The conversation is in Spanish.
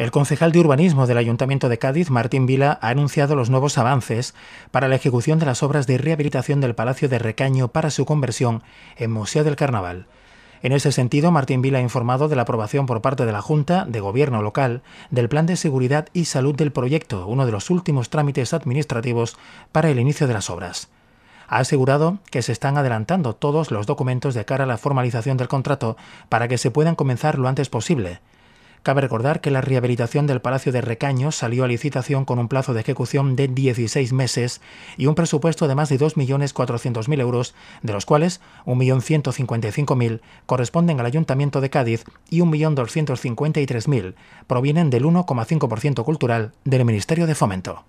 El concejal de urbanismo del Ayuntamiento de Cádiz, Martín Vila, ha anunciado los nuevos avances para la ejecución de las obras de rehabilitación del Palacio de Recaño para su conversión en Museo del Carnaval. En ese sentido, Martín Vila ha informado de la aprobación por parte de la Junta de Gobierno local del Plan de Seguridad y Salud del proyecto, uno de los últimos trámites administrativos para el inicio de las obras. Ha asegurado que se están adelantando todos los documentos de cara a la formalización del contrato para que se puedan comenzar lo antes posible Cabe recordar que la rehabilitación del Palacio de Recaños salió a licitación con un plazo de ejecución de 16 meses y un presupuesto de más de 2.400.000 euros, de los cuales 1.155.000 corresponden al Ayuntamiento de Cádiz y 1.253.000 provienen del 1,5% cultural del Ministerio de Fomento.